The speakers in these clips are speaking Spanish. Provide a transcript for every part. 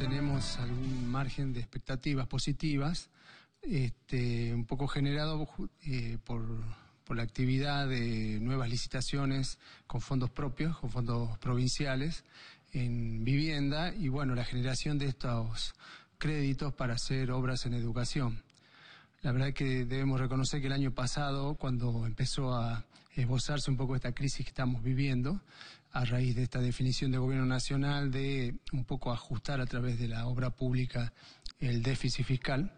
tenemos algún margen de expectativas positivas, este, un poco generado eh, por, por la actividad de nuevas licitaciones con fondos propios, con fondos provinciales en vivienda y bueno, la generación de estos créditos para hacer obras en educación. La verdad que debemos reconocer que el año pasado, cuando empezó a, esbozarse un poco esta crisis que estamos viviendo a raíz de esta definición de gobierno nacional de un poco ajustar a través de la obra pública el déficit fiscal.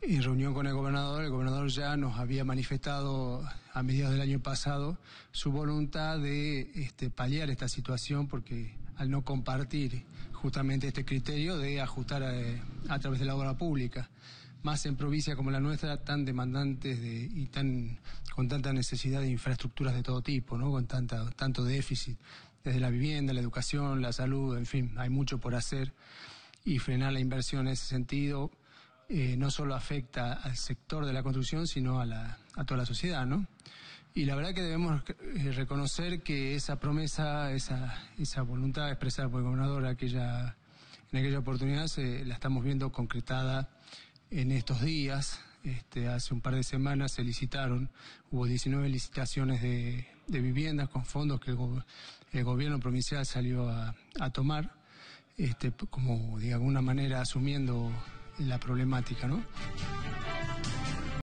En reunión con el gobernador, el gobernador ya nos había manifestado a mediados del año pasado su voluntad de este, paliar esta situación porque al no compartir justamente este criterio de ajustar eh, a, través de la obra pública más en provincias como la nuestra, tan demandantes y tan con tanta necesidad de infraestructuras de todo tipo, con tanto déficit, desde la vivienda, la educación, la salud, en fin, hay mucho por hacer y frenar la inversión en ese sentido eh, no solo afecta al sector de la construcción, sino a, la, a toda la sociedad, ¿no? Y la verdad que debemos eh, reconocer que esa promesa, esa, esa voluntad expresada por el gobernador aquella, en aquella oportunidad, la estamos viendo concretada en estos días, este, hace un par de semanas se licitaron, hubo 19 licitaciones de, viviendas con fondos que el, gobierno provincial salió a, tomar, este, como de alguna manera asumiendo la problemática, ¿no?